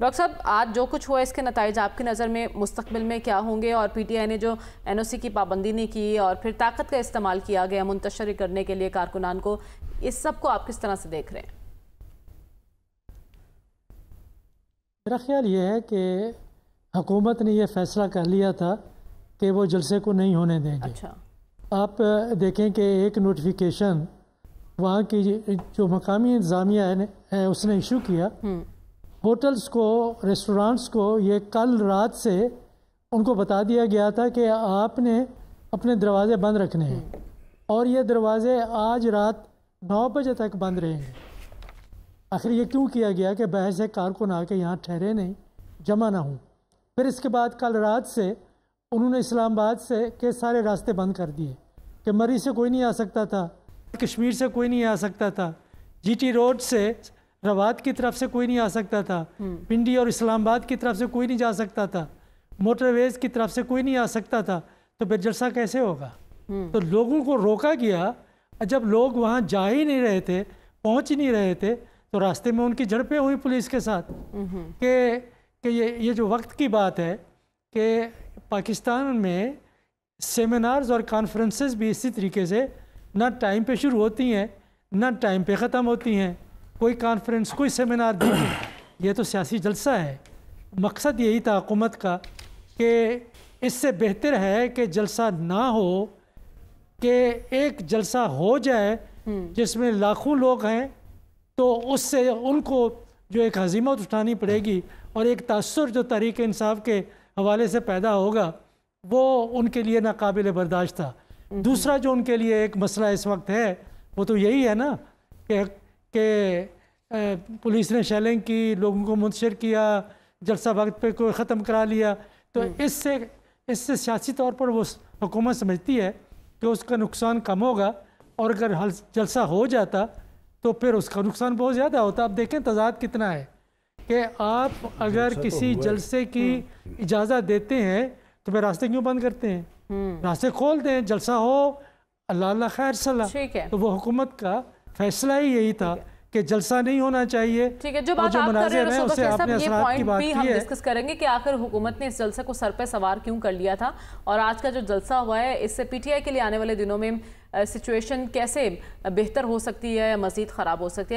Doctor साहब आज जो कुछ हुआ इसके नतज आपकी नज़र में मुस्तबिल में क्या होंगे और पी टी आई ने जो एन ओ सी की पाबंदी नहीं की और फिर ताकत का इस्तेमाल किया गया मुंतशर करने के लिए कारकुनान को इस सब को आप किस तरह से देख रहे हैं मेरा ख्याल ये है कि हकूमत ने यह फैसला कर लिया था कि वो जलसे को नहीं होने देंगे अच्छा। आप देखें कि एक नोटिफिकेशन वहाँ की जो मकामी इंतज़ामिया है उसने इशू किया हम्म। होटल्स को रेस्टोरेंट्स को ये कल रात से उनको बता दिया गया था कि आपने अपने दरवाज़े बंद रखने हैं और ये दरवाज़े आज रात नौ बजे तक बंद रहेंगे आखिर ये क्यों किया गया कि बहस है कारकुन आके यहाँ ठहरे नहीं जमा ना हूँ फिर इसके बाद कल रात से उन्होंने इस्लामाबाद से के सारे रास्ते बंद कर दिए कि मरी से कोई नहीं आ सकता था कश्मीर से कोई नहीं आ सकता था जीटी रोड से रवात की तरफ से कोई नहीं आ सकता था हम्म। पिंडी और इस्लामाबाद की तरफ से कोई नहीं जा सकता था मोटरवेज की तरफ से कोई नहीं आ सकता था तो बेजरसा कैसे होगा हम्म। तो लोगों को रोका गया जब लोग वहाँ जा ही नहीं रहे थे पहुँच ही नहीं रहे थे तो रास्ते में उनकी झड़पें हुई पुलिस के साथ हम्म। के, के ये ये जो वक्त की बात है कि पाकिस्तान में सेमिनार्स और कॉन्फ्रेंसेस भी इसी तरीके से ना टाइम पे शुरू होती हैं ना टाइम पे ख़त्म होती हैं कोई कॉन्फ्रेंस कोई सेमिनार भी ये तो सियासी जलसा है मकसद यही था हुकूमत का कि इससे बेहतर है कि जलसा ना हो कि एक जलसा हो जाए हम्म। जिसमें लाखों लोग हैं तो उससे उनको जो एक हजीमत उठानी पड़ेगी और एक तसर जो तहरीक इंसाफ के हवाले से पैदा होगा वो उनके लिए नाकबिल बर्दाश्त था हम्म। दूसरा जो उनके लिए एक मसला इस वक्त है वो तो यही है ना कि कि पुलिस ने शैलिंग की लोगों को मुंतशर किया जलसा वक्त पे कोई ख़त्म करा लिया तो हम्म। इससे इससे सियासी तौर पर वो हुकूमत समझती है कि उसका नुकसान कम होगा और अगर हल जलसा हो जाता तो फिर उसका नुकसान बहुत ज़्यादा होता आप देखें तजाद कितना है कि आप अगर तो किसी तो जलसे की हम्म। इजाज़त देते हैं तो फिर रास्ते क्यों बंद करते हैं हम्म। रास्ते खोल दें जलसा हो अल्लाह अल्लाह खैर सलाह तो वो हुकूमत का फैसला ही यही था कि जलसा नहीं होना चाहिए ठीक है जो बात जो आप कर रहे हैं आपने ये पॉइंट भी हम डिस्कस करेंगे कि आखिर हुकूमत ने इस जलसे को सर पे सवार क्यों कर लिया था और आज का जो जलसा हुआ है इससे पीटीआई के लिए आने वाले दिनों में सिचुएशन कैसे बेहतर हो सकती है या मजीद ख़राब हो सकती है